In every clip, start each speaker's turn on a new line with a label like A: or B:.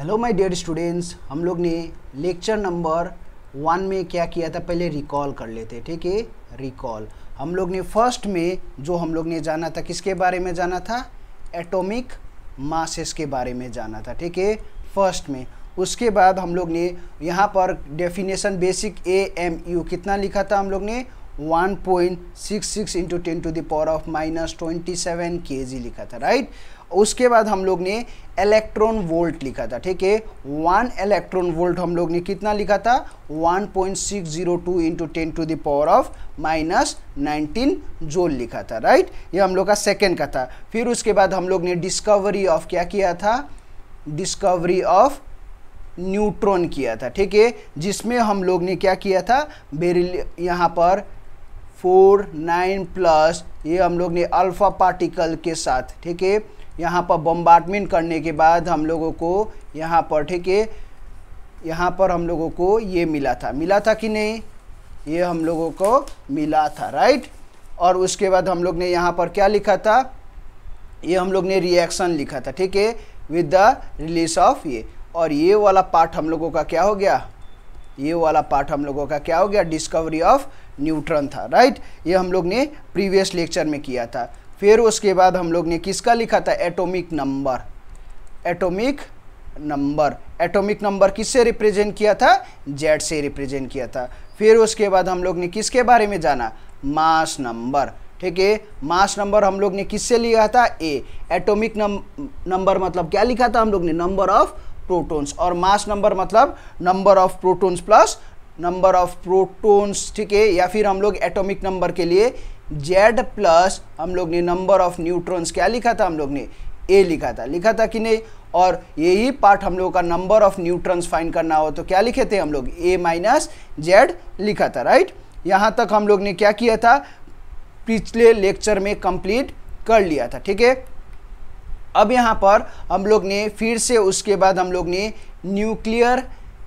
A: Hello my dear students हम लोग ने लेक्चर नंबर वन में क्या किया था पहले रिकॉल कर लेते ठीक है रिकॉल हम लोग ने फर्स्ट में जो हम लोग ने जाना था किसके बारे में जाना था एटॉमिक मासेस के बारे में जाना था ठीक है फर्स्ट में उसके बाद हम लोग ने यहाँ पर definition basic A M U कितना लिखा था हम लोग ने 1.66 point six six into ten to the power of minus twenty seven K G लिखा था राइट उसके बाद हम लोग ने इलेक्ट्रॉन वोल्ट लिखा था ठीक है वन इलेक्ट्रॉन वोल्ट हम लोग ने कितना लिखा था 1.602 point six zero two into ten to the power of minus nineteen joule लिखा था राइट ये हम लोग का सेकेंड का था फिर उसके बाद हम लोग ने डिस्कवरी ऑफ क्या किया था डिस्कवरी ऑफ न्यूट्रॉन किया था ठीक है जिसमें हम लोग ने क्या किया था बेरिल यहाँ पर फोर नाइन प्लस ये हम लोग ने अल्फा पार्टिकल के साथ ठीक है यहाँ पर बम्बार्टमेंट करने के बाद हम लोगों को यहाँ पर ठीक है यहाँ पर हम लोगों को ये मिला था मिला था कि नहीं ये हम लोगों को मिला था राइट और उसके बाद हम लोग ने यहाँ पर क्या लिखा था ये हम लोग ने रिएक्शन लिखा था ठीक है विद द रिलीज ऑफ ये और ये वाला पार्ट हम लोगों का क्या हो गया ये वाला पार्ट हम लोगों का क्या हो गया डिस्कवरी ऑफ न्यूट्रॉन था राइट ये हम लोग ने प्रीवियस लेक्चर में किया था फिर उसके बाद हम लोग ने किसका लिखा था atomic number atomic number atomic number किससे रिप्रेजेंट किया था जेड से रिप्रेजेंट किया था फिर उसके बाद हम लोग ने किसके बारे में जाना मास नंबर ठीक है मास नंबर हम लोग ने किससे लिया था ए एटॉमिक नंबर मतलब क्या लिखा था हम लोग ने नंबर ऑफ प्रोटॉन्स और मास नंबर मतलब number of protons plus number of protons ठीक है या फिर हम लोग एटॉमिक नंबर के लिए जेड प्लस हम लोग ने नंबर ऑफ न्यूट्रॉन्स क्या लिखा था हम लोग ने ए लिखा था लिखा था कि नहीं और यही पार्ट हम लोगों का नंबर ऑफ न्यूट्रॉन्स फाइंड करना हो तो क्या लिखे थे हम लोग ए माइनस जेड लिखा था राइट यहाँ तक हम लोग ने क्या किया था पिछले लेक्चर में कंप्लीट कर लिया था ठीक है अब यहाँ पर हम लोग ने फिर से उसके बाद हम लोग ने न्यूक्लियर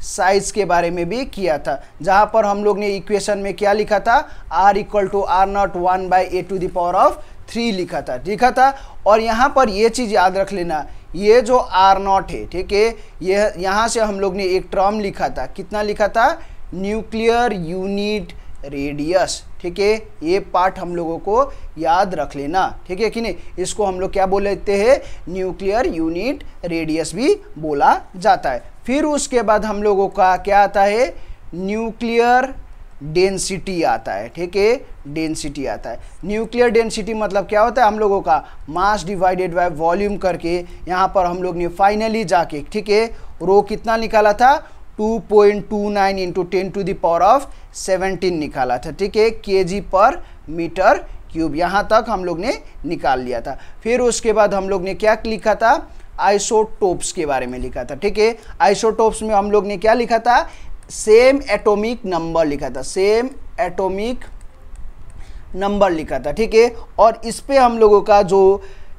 A: साइज के बारे में भी किया था जहाँ पर हम लोग ने इक्वेशन में क्या लिखा था R equal to R nought one by A to the power of three लिखा था लिखा था और यहाँ पर ये चीज़ याद रख लेना ये जो आर नॉट है ठीक है यह यहाँ से हम लोग ने एक टर्म लिखा था कितना लिखा था न्यूक्लियर यूनिट रेडियस ठीक है ये पार्ट हम लोगों को याद रख लेना ठीक है कि नहीं इसको हम लोग क्या बोल लेते हैं न्यूक्लियर यूनिट रेडियस भी बोला जाता है फिर उसके बाद हम लोगों का क्या आता है न्यूक्लियर डेंसिटी आता है ठीक है डेंसिटी आता है न्यूक्लियर डेंसिटी मतलब क्या होता है हम लोगों का मास डिवाइडेड बाय वॉल्यूम करके यहाँ पर हम लोग ने फाइनली जाके ठीक है रो कितना निकाला था 2.29 point two nine into ten to the power of seventeen निकाला था ठीक है के जी पर मीटर क्यूब यहाँ तक हम लोग ने निकाल लिया था फिर उसके बाद हम लोग ने क्या लिखा था आइसोटोप्स के बारे में लिखा था ठीक है आइसोटोप्स में हम लोग ने क्या लिखा था सेम एटॉमिक नंबर लिखा था सेम एटॉमिक नंबर लिखा था ठीक है और इस पे हम लोगों का जो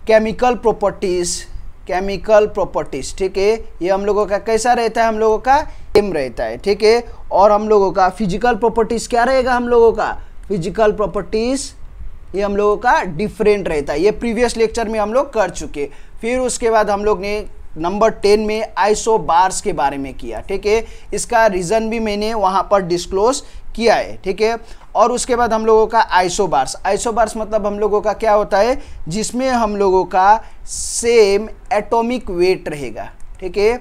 A: केमिकल प्रॉपर्टीज़ केमिकल प्रॉपर्टीज़ ठीक है ये हम लोगों का कैसा रहता है हम लोगों का एम रहता है ठीक है और हम लोगों का फिजिकल प्रॉपर्टीज़ क्या रहेगा हम लोगों का फिजिकल प्रॉपर्टीज़ ये हम लोगों का डिफरेंट रहता है ये प्रीवियस लेक्चर में हम लोग कर चुके फिर उसके बाद हम लोग ने नंबर टेन में आइसो बार्स के बारे में किया ठीक है इसका रीज़न भी मैंने वहाँ पर डिस्क्लोज किया है ठीक है और उसके बाद हम लोगों का आइसो बार्स आइसो बार्स मतलब हम लोगों का क्या होता है जिसमें हम लोगों का सेम एटॉमिक वेट रहेगा ठीक है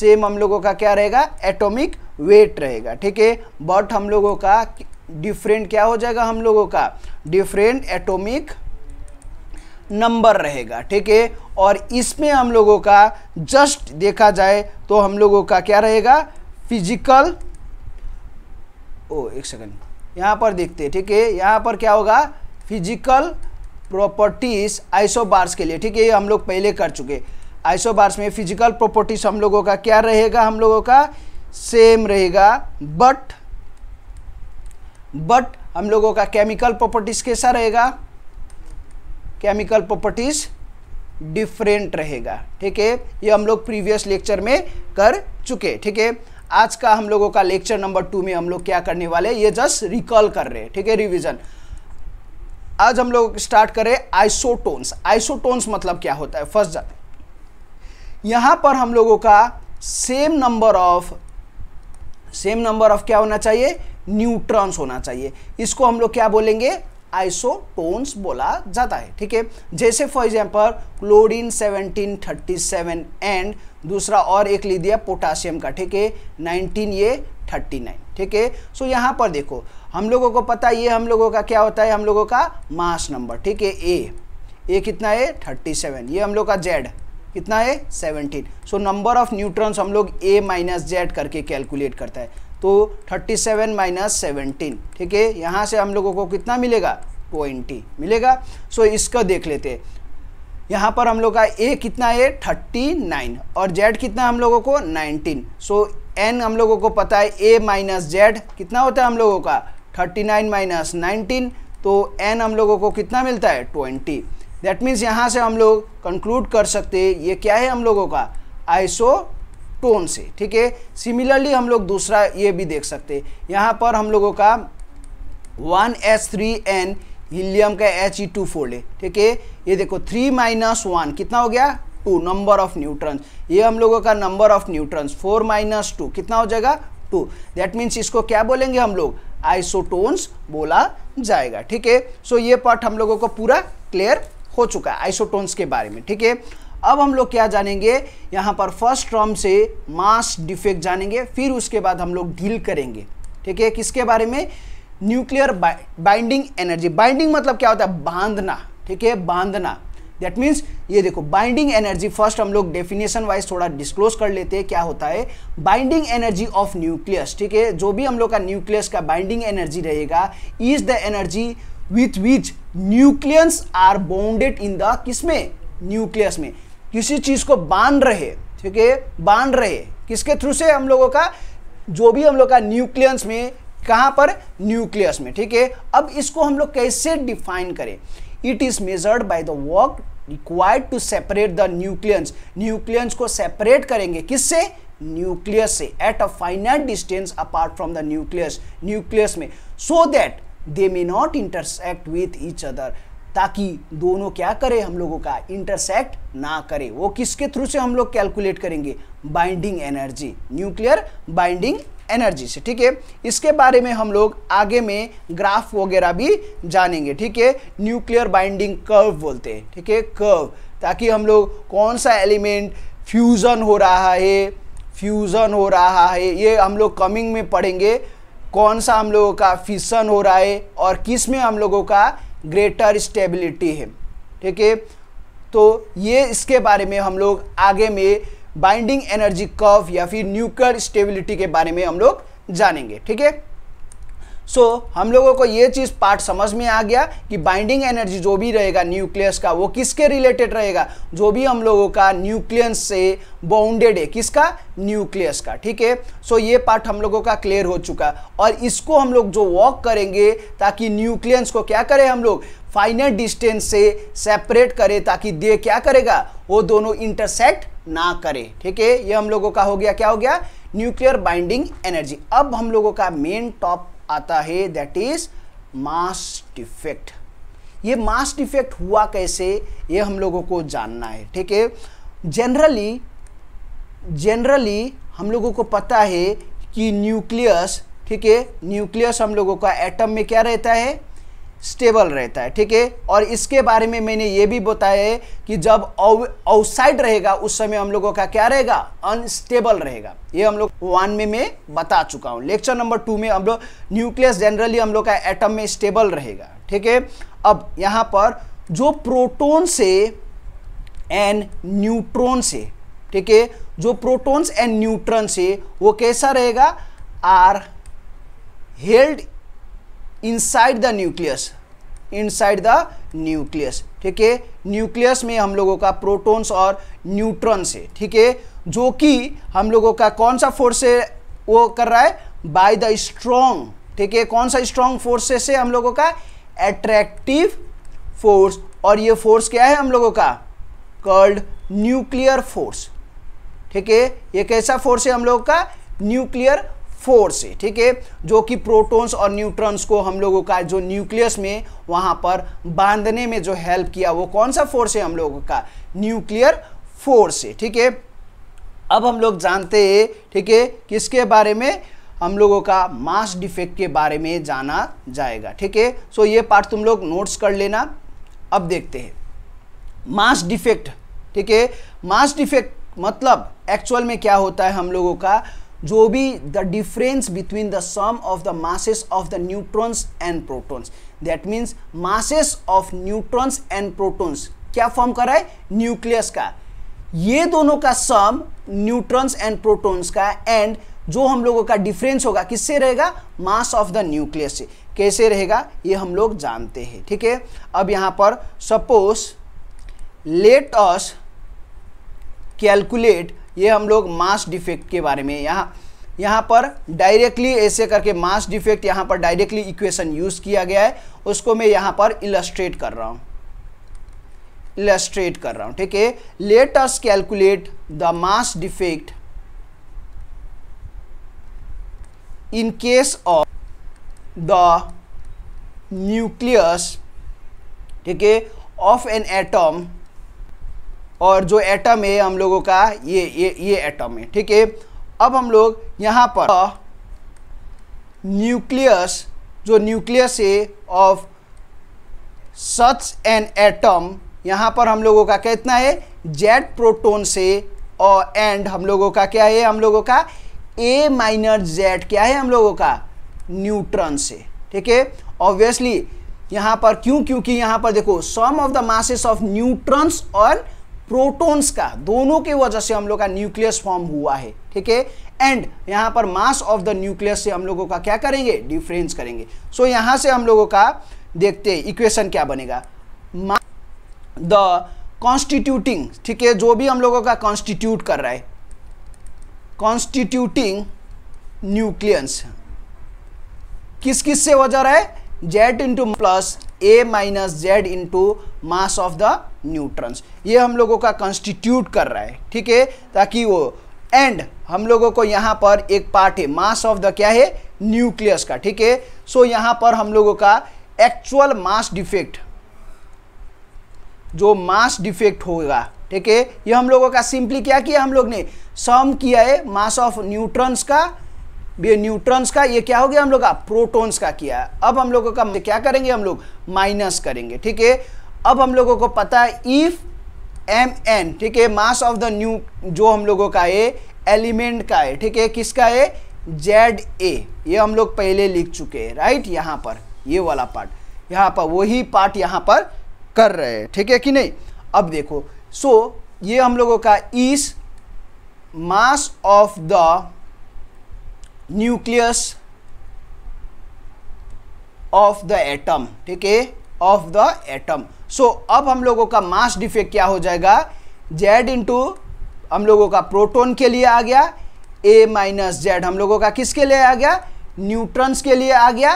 A: सेम हम लोगों का क्या रहेगा एटॉमिक वेट रहेगा ठीक है बट हम लोगों का डिफरेंट क्या हो जाएगा हम लोगों का डिफरेंट एटॉमिक नंबर रहेगा ठीक है और इसमें हम लोगों का जस्ट देखा जाए तो हम लोगों का क्या रहेगा फिजिकल ओ एक सेकंड यहाँ पर देखते हैं ठीक है यहाँ पर क्या होगा फिजिकल प्रॉपर्टीज आइसोबार्स के लिए ठीक है ये हम लोग पहले कर चुके आइसोबार्स में फिजिकल प्रॉपर्टीज हम लोगों का क्या रहेगा हम लोगों का सेम रहेगा बट बट हम लोगों का केमिकल प्रॉपर्टीज कैसा रहेगा केमिकल प्रॉपर्टीज डिफरेंट रहेगा ठीक है ये हम लोग प्रीवियस लेक्चर में कर चुके ठीक है आज का हम लोगों का लेक्चर नंबर टू में हम लोग क्या करने वाले ये जस्ट रिकॉल कर रहे हैं ठीक है रिविजन आज हम लोग स्टार्ट करें आइसोटोन्स आइसोटोन्स मतलब क्या होता है फर्स्ट जाते यहां पर हम लोगों का same number of same number of क्या होना चाहिए न्यूट्रॉन्स होना चाहिए इसको हम लोग क्या बोलेंगे आइसोटोन्स बोला जाता है ठीक है जैसे फॉर एग्जांपल क्लोरीन 1737 एंड दूसरा और एक ली दिया पोटासियम का ठीक है 19 ये 39 ठीक है सो यहाँ पर देखो हम लोगों को पता ये हम लोगों का क्या होता है हम लोगों का मास नंबर ठीक है ए ए कितना है 37 ये हम लोग का जेड कितना है 17 सो नंबर ऑफ न्यूट्रॉन्स हम लोग ए माइनस जेड करके कैलकुलेट करता है तो 37 सेवन माइनस सेवनटीन ठीक है यहाँ से हम लोगों को कितना मिलेगा ट्वेंटी मिलेगा सो so, इसका देख लेते हैं यहाँ पर हम लोग का ए कितना है 39 और जेड कितना हम लोगों को 19 सो so, एन हम लोगों को पता है ए माइनस जेड कितना होता है हम लोगों का 39 नाइन माइनस नाइनटीन तो एन हम लोगों को कितना मिलता है 20 दैट मीन्स यहाँ से हम लोग कंक्लूड कर सकते हैं ये क्या है हम लोगों का आइसो टोन से ठीक है सिमिलरली हम लोग दूसरा ये भी देख सकते हैं यहाँ पर हम लोगों का one S three N helium का एच ई टू फोर ले ठीक है ये देखो थ्री माइनस वन कितना हो गया टू नंबर ऑफ न्यूट्रॉन्स ये हम लोगों का number of neutrons four minus two कितना हो जाएगा टू दैट मीन्स इसको क्या बोलेंगे हम लोग आइसोटोन्स बोला जाएगा ठीक है सो ये पार्ट हम लोगों को पूरा क्लियर हो चुका है आइसोटोन्स के बारे में ठीक है अब हम लोग क्या जानेंगे यहाँ पर फर्स्ट टर्म से मास डिफेक्ट जानेंगे फिर उसके बाद हम लोग डील करेंगे ठीक है किसके बारे में न्यूक्लियर बाइंडिंग एनर्जी बाइंडिंग मतलब क्या होता है बांधना ठीक है बांधना दैट मीन्स ये देखो बाइंडिंग एनर्जी फर्स्ट हम लोग डेफिनेशन वाइज थोड़ा डिस्क्लोज कर लेते हैं क्या होता है बाइंडिंग एनर्जी ऑफ न्यूक्लियस ठीक है जो भी हम लोग का न्यूक्लियस का बाइंडिंग एनर्जी रहेगा is the energy with which nucleons are bounded in the किसमें न्यूक्लियस में किसी चीज़ को बांध रहे ठीक है बांध रहे किसके थ्रू से हम लोगों का जो भी हम लोग का न्यूक्लियस में कहाँ पर न्यूक्लियस में ठीक है अब इसको हम लोग कैसे डिफाइन करें it is measured by the work required to separate the nucleons nucleons को सेपरेट करेंगे किससे न्यूक्लियस से at a finite distance apart from the nucleus nucleus में so that they may not intersect with each other ताकि दोनों क्या करें हम लोगों का इंटरसेक्ट ना करें वो किसके थ्रू से हम लोग कैलकुलेट करेंगे binding energy nuclear binding energy से ठीक है इसके बारे में हम लोग आगे में ग्राफ वगैरह भी जानेंगे ठीक है न्यूक्लियर बाइंडिंग कर्व बोलते हैं ठीक है कर्व ताकि हम लोग कौन सा एलिमेंट फ्यूज़न हो रहा है फ्यूज़न हो रहा है ये हम लोग कमिंग में पढ़ेंगे कौन सा हम लोगों का फिशन हो रहा है और किस में हम लोगों का ग्रेटर स्टेबिलिटी है ठीक है तो ये इसके बारे में हम लोग आगे में बाइंडिंग एनर्जी कर्व या फिर न्यूक्लियर स्टेबिलिटी के बारे में हम लोग जानेंगे ठीक है सो so, हम लोगों को ये चीज़ पार्ट समझ में आ गया कि बाइंडिंग एनर्जी जो भी रहेगा न्यूक्लियस का वो किसके रिलेटेड रहेगा जो भी हम लोगों का न्यूक्लियस से बाउंडेड है किसका न्यूक्लियस का ठीक है सो ये पार्ट हम लोगों का क्लियर हो चुका और इसको हम लोग जो वॉक करेंगे ताकि न्यूक्लियस को क्या करें हम लोग फाइनल डिस्टेंस से सेपरेट करें ताकि दे क्या करेगा वो दोनों इंटरसेक्ट ना करे ठीक है ये हम लोगों का हो गया क्या हो गया न्यूक्लियर बाइंडिंग एनर्जी अब हम लोगों का मेन टॉप आता है दैट इज मास डिफेक्ट ये मास डिफेक्ट हुआ कैसे ये हम लोगों को जानना है ठीक है जनरली जनरली हम लोगों को पता है कि न्यूक्लियस ठीक है न्यूक्लियस हम लोगों का एटम में क्या रहता है स्टेबल रहता है ठीक है और इसके बारे में मैंने ये भी बताया है कि जब आउटसाइड रहेगा उस समय हम लोगों का क्या रहेगा अनस्टेबल रहेगा ये हम लोग वन में मैं बता चुका हूँ लेक्चर नंबर टू में हम लोग न्यूक्लियस जनरली हम लोग का एटम में स्टेबल रहेगा ठीक है अब यहाँ पर जो प्रोटोन से एंड न्यूट्रॉन से ठीक है जो प्रोटोन्स एंड न्यूट्रॉन से वो कैसा रहेगा are held inside the nucleus inside the nucleus ठीक है न्यूक्लियस में हम लोगों का प्रोटॉन्स और न्यूट्रॉन्स है ठीक है जो कि हम लोगों का कौन सा फोर्स है वो कर रहा है बाय द स्ट्रॉन्ग ठीक है कौन सा स्ट्रॉन्ग फोर्सेस से हम लोगों का एट्रैक्टिव फोर्स और ये फोर्स क्या है हम लोगों का कर्ल्ड न्यूक्लियर फोर्स ठीक है ये कैसा फोर्स है हम लोगों का न्यूक्लियर फोर से ठीक है जो कि प्रोटॉन्स और न्यूट्रॉन्स को हम लोगों का जो न्यूक्लियस में वहां पर बांधने में जो हेल्प किया वो कौन सा फोर्स है हम लोगों का न्यूक्लियर फोर्स है ठीक है अब हम लोग जानते हैं ठीक है किसके बारे में हम लोगों का मास डिफेक्ट के बारे में जाना जाएगा ठीक है सो ये पार्ट तुम लोग नोट्स कर लेना अब देखते हैं मास डिफेक्ट ठीक है मास डिफेक्ट मतलब एक्चुअल में क्या होता है हम लोगों का जो भी the difference between the sum of the masses of the neutrons and protons that means masses of neutrons and protons क्या फॉर्म कर रहा है न्यूक्लियस का ये दोनों का सम न्यूट्रॉन्स एंड प्रोटॉन्स का एंड जो हम लोगों का डिफरेंस होगा किससे रहेगा मास ऑफ द न्यूक्लियस से कैसे रहेगा ये हम लोग जानते हैं ठीक है अब यहाँ पर सपोज लेट अस कैलकुलेट ये हम लोग मास डिफेक्ट के बारे में यहाँ यहाँ पर डायरेक्टली ऐसे करके मास डिफेक्ट यहाँ पर डायरेक्टली इक्वेशन यूज़ किया गया है उसको मैं यहाँ पर इलस्ट्रेट कर रहा हूँ इलस्ट्रेट कर रहा हूँ ठीक है let us calculate the mass defect case of the nucleus ठीक है ऑफ एन एटम और जो एटम है हम लोगों का ये ये ये एटम है ठीक है अब हम लोग यहाँ पर न्यूक्लियस जो न्यूक्लियस है ऑफ सच एन एटम यहाँ पर हम लोगों का कितना है जेड प्रोटोन से और एंड हम लोगों का क्या है हम लोगों का ए माइनर जेड क्या है हम लोगों का न्यूट्रॉन से ठीक है ऑब्वियसली यहाँ पर क्यों क्योंकि यहाँ पर देखो sum of the masses of neutrons और प्रोटॉन्स का दोनों के वजह से हम लोग का न्यूक्लियस फॉर्म हुआ है ठीक है एंड यहां पर मास ऑफ द न्यूक्लियस से हम लोगों का क्या करेंगे डिफरेंस करेंगे सो so, यहां से हम लोगों का देखते हैं इक्वेशन क्या बनेगा द कॉन्स्टिट्यूटिंग ठीक है जो भी हम लोगों का कॉन्स्टिट्यूट कर रहा है कॉन्स्टिट्यूटिंग न्यूक्लियंस किस किस से वजह रहा है Z into plus A minus Z into mass of the neutrons ये हम लोगों का कंस्टिट्यूट कर रहा है ठीक है ताकि वो एंड हम लोगों को यहाँ पर एक पार्ट है मास ऑफ द क्या है न्यूक्लियस का ठीक है सो यहाँ पर हम लोगों का एक्चुअल मास डिफेक्ट जो मास डिफेक्ट होगा ठीक है ये हम लोगों का सिंपली क्या किया हम लोग ने सम किया है मास ऑफ न्यूट्रंस का ये न्यूट्रॉन्स का ये क्या हो गया हम लोग का प्रोटॉन्स का किया है अब हम लोगों का क्या करेंगे हम लोग माइनस करेंगे ठीक है अब हम लोगों को पता है इफ एम एन ठीक है मास ऑफ द न्यू जो हम लोगों का है एलिमेंट का है ठीक है किसका है जेड ए ये हम लोग पहले लिख चुके हैं राइट यहाँ पर ये वाला पार्ट यहाँ पर वही पार्ट यहाँ पर कर रहे हैं ठीक है कि नहीं अब देखो सो so, ये हम लोगों का इस mass of the nucleus of the atom ठीक है of the atom so so, अब हम लोगों का मास डिफेक्ट क्या हो जाएगा जेड इंटू हम लोगों का प्रोटोन के लिए आ गया ए माइनस जेड हम लोगों का किसके लिए आ गया न्यूट्रंस के लिए आ गया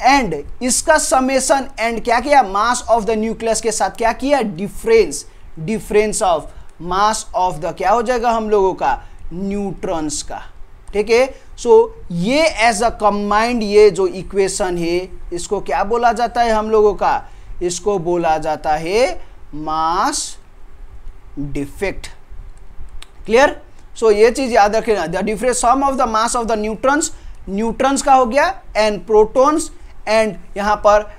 A: एंड इसका समेसन एंड क्या किया मास ऑफ द न्यूक्लियस के साथ क्या किया difference difference of mass of the क्या हो जाएगा हम लोगों का न्यूट्रंस का ठीक है सो ये एज अ कंबाइंड ये जो इक्वेशन है इसको क्या बोला जाता है हम लोगों का इसको बोला जाता है मास डिफेक्ट क्लियर सो ये चीज याद रखेगा the difference sum of the mass of the neutrons neutrons का हो गया एंड प्रोटॉन्स एंड यहां पर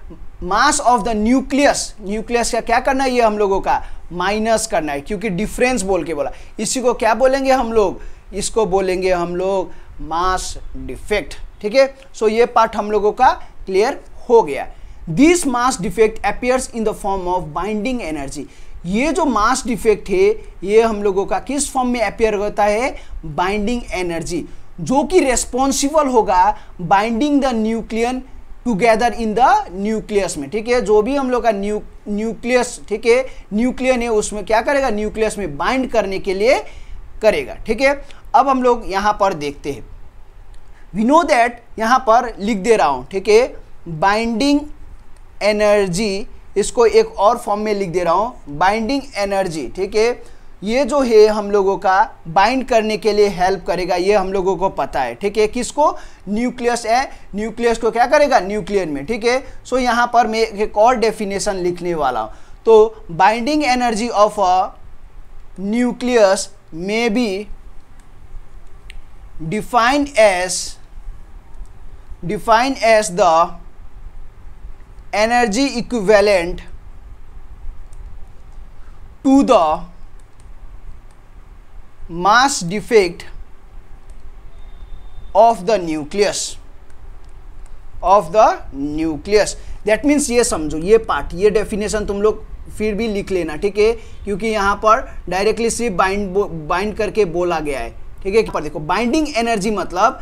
A: mass of the nucleus nucleus का क्या करना है ये हम लोगों का माइनस करना है क्योंकि डिफरेंस बोल के बोला इसी को क्या बोलेंगे हम लोग इसको बोलेंगे हम लोग मास डिफेक्ट ठीक है सो ये पार्ट हम लोगों का क्लियर हो गया this mass defect appears in the form of binding energy ये जो मास डिफेक्ट है ये हम लोगों का किस फॉर्म में अपियर होता है बाइंडिंग एनर्जी जो कि रेस्पॉन्सिबल होगा binding the nucleon together in the nucleus में ठीक है जो भी हम लोग का न्यू न्यूक्लियस ठीक है न्यूक्लियन है उसमें क्या करेगा न्यूक्लियस में बाइंड करने के लिए करेगा ठीक है अब हम लोग यहाँ पर देखते हैं वी नो दैट यहाँ पर लिख दे रहा हूँ ठीक है बाइंडिंग एनर्जी इसको एक और फॉर्म में लिख दे रहा हूँ बाइंडिंग एनर्जी ठीक है ये जो है हम लोगों का बाइंड करने के लिए हेल्प करेगा ये हम लोगों को पता है ठीक है किसको न्यूक्लियस है न्यूक्लियस को क्या करेगा न्यूक्लियर में ठीक है सो यहाँ पर मैं एक और डेफिनेशन लिखने वाला हूँ तो binding energy of a nucleus may be defined as defined as the energy equivalent to the mass defect of the nucleus of the nucleus that means ये समझो ये पार्ट ये डेफिनेशन तुम लोग फिर भी लिख लेना ठीक है क्योंकि यहां पर डायरेक्टली सिर्फ बाइंड बाइंड करके बोला गया है ठीक है पर देखो बाइंडिंग एनर्जी मतलब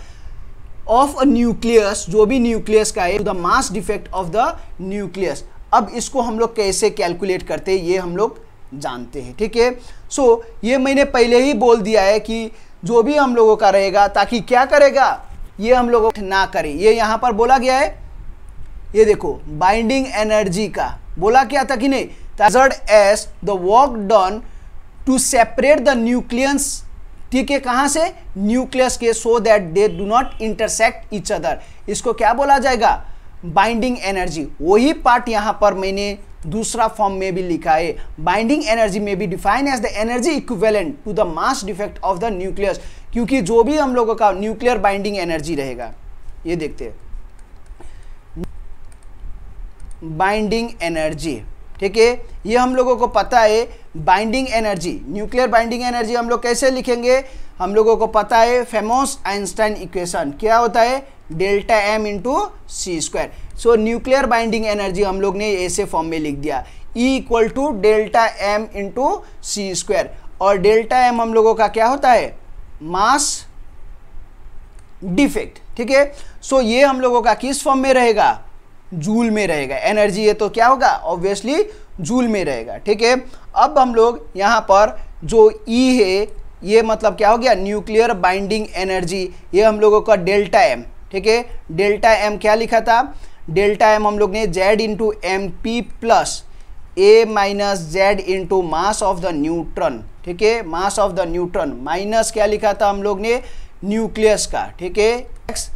A: ऑफ अ न्यूक्लियस जो भी न्यूक्लियस का है the mass defect of the nucleus अब इसको हम लोग कैसे कैलकुलेट करते हैं ये हम लोग जानते हैं ठीक है सो so, ये मैंने पहले ही बोल दिया है कि जो भी हम लोगों का रहेगा ताकि क्या करेगा ये हम लोगों ना करें ये यहाँ पर बोला गया है ये देखो बाइंडिंग एनर्जी का बोला क्या था कि नहीं as the work done to separate the nucleus ठीक है कहाँ से न्यूक्लियस के so that they do not intersect each other इसको क्या बोला जाएगा बाइंडिंग एनर्जी वही पार्ट यहाँ पर मैंने दूसरा फॉर्म में भी लिखा है बाइंडिंग एनर्जी में भी define as the energy equivalent to the mass defect of the nucleus क्योंकि जो भी हम लोगों का न्यूक्लियर बाइंडिंग एनर्जी रहेगा ये देखते हैं बाइंडिंग एनर्जी ठीक है ये हम लोगों को पता है binding energy nuclear binding energy हम लोग कैसे लिखेंगे हम लोगों को पता है फेमोस आइंस्टाइन इक्वेशन क्या होता है delta M into C square so nuclear binding energy हम लोग ने ऐसे फॉर्म में लिख दिया E equal to delta M into C square और डेल्टा एम हम लोगों का क्या होता है मास डिफेक्ट ठीक है सो ये हम लोगों का किस फॉर्म में रहेगा जूल में रहेगा एनर्जी है तो क्या होगा ऑब्वियसली जूल में रहेगा ठीक है अब हम लोग यहाँ पर जो ई e है ये मतलब क्या हो गया न्यूक्लियर बाइंडिंग एनर्जी ये हम लोगों का डेल्टा एम ठीक है डेल्टा एम क्या लिखा था डेल्टा एम हम लोग ने Z into M P plus A minus Z into mass of the neutron ठीक है mass of the neutron minus क्या लिखा था हम लोग ने न्यूक्लियस का ठीक है एक्स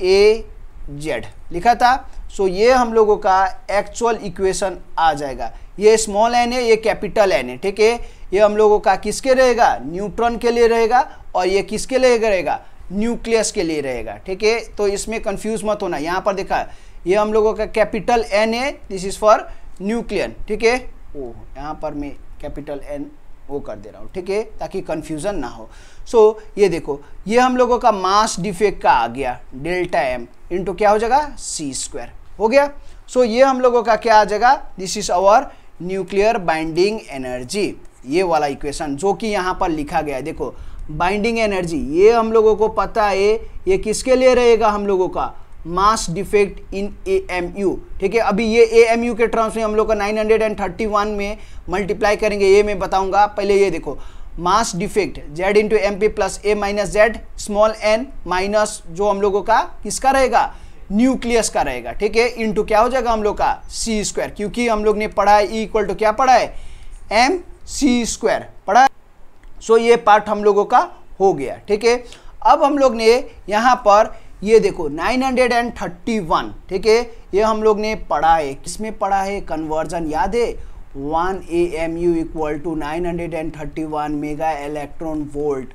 A: ए जेड लिखा था सो ये हम लोगों का एक्चुअल इक्वेशन आ जाएगा ये स्मॉल एन है ये कैपिटल एन है ठीक है ये हम लोगों का किसके रहेगा न्यूट्रॉन के लिए रहेगा और ये किसके लिए रहेगा न्यूक्लियस के लिए रहेगा ठीक है तो इसमें कंफ्यूज मत होना यहाँ पर देखा ये हम लोगों का कैपिटल एन है दिस इज़ फॉर न्यूक्लियन ठीक है ओ यहाँ पर मैं कैपिटल एन वो कर दे रहा हूँ ठीक है ताकि कन्फ्यूज़न ना हो सो so, ये देखो ये हम लोगों का मास डिफेक्ट का आ गया डेल्टा एम इंटू क्या हो जाएगा सी स्क्वायर हो गया सो so, ये हम लोगों का क्या आ जाएगा this is our nuclear binding energy ये वाला इक्वेशन जो कि यहाँ पर लिखा गया है देखो बाइंडिंग एनर्जी ये हम लोगों को पता है ये किसके लिए रहेगा हम लोगों का mass defect in A M U ठीक है अभी ये ए एम यू के टर्म्स में हम लोग का 931 में मल्टीप्लाई करेंगे ये मैं बताऊंगा पहले ये देखो mass defect Z into M P plus A minus Z small N minus जो हम लोगों का किसका रहेगा न्यूक्लियस का रहेगा ठीक है टू क्या हो जाएगा हम लोग का सी स्क्वायर क्योंकि हम लोग ने पढ़ा है इक्वल e टू क्या पढ़ा है एम सी स्क्वायर पढ़ा सो ये पार्ट हम लोगों का हो गया ठीक है अब हम लोग ने यहाँ पर ये देखो 931 ठीक है ये हम लोग ने पढ़ा है किसमें पढ़ा है कन्वर्जन याद है one A M U equal to nine hundred and thirty one mega electron volt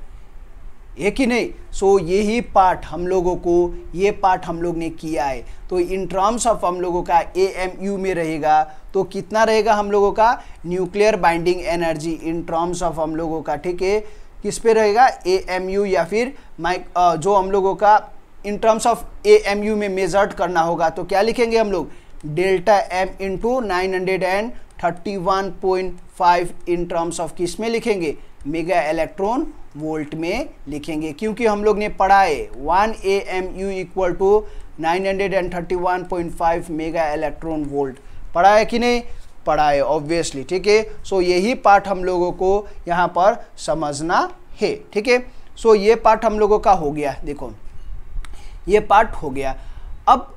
A: एक ही नहीं सो so, यही पार्ट हम लोगों को ये पार्ट हम लोग ने किया है तो इन टर्म्स ऑफ हम लोगों का ए एम यू में रहेगा तो कितना रहेगा हम लोगों का nuclear binding energy in terms of हम लोगों का ठीक है किस पे रहेगा ए एम यू या फिर माइक जो हम लोगों का in terms of A M U में मेजर्ड करना होगा तो क्या लिखेंगे हम लोग delta M into nine hundred and thirty one point five in terms of किस में लिखेंगे मेगा इलेक्ट्रॉन वोल्ट में लिखेंगे क्योंकि हम लोग ने पढ़ा है one A M U equal to nine hundred and thirty one point five mega electron volt पढ़ा है कि नहीं पढ़ा है ऑब्वियसली ठीक है सो यही पार्ट हम लोगों को यहाँ पर समझना है ठीक है सो ये पार्ट हम लोगों का हो गया देखो ये पार्ट हो गया अब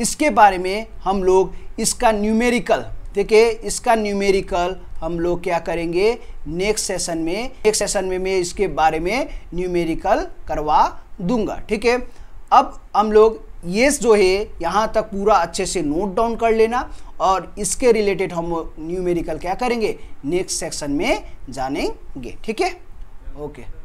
A: इसके बारे में हम लोग इसका न्यूमेरिकल ठीक है इसका न्यूमेरिकल हम लोग क्या करेंगे नेक्स्ट सेशन में नेक्स्ट सेशन में मैं इसके बारे में न्यूमेरिकल करवा दूंगा ठीक है अब हम लोग ये जो है यहाँ तक पूरा अच्छे से नोट डाउन कर लेना और इसके रिलेटेड हम न्यूमेरिकल क्या करेंगे नेक्स्ट सेक्शन में जानेंगे ठीक है ओके okay.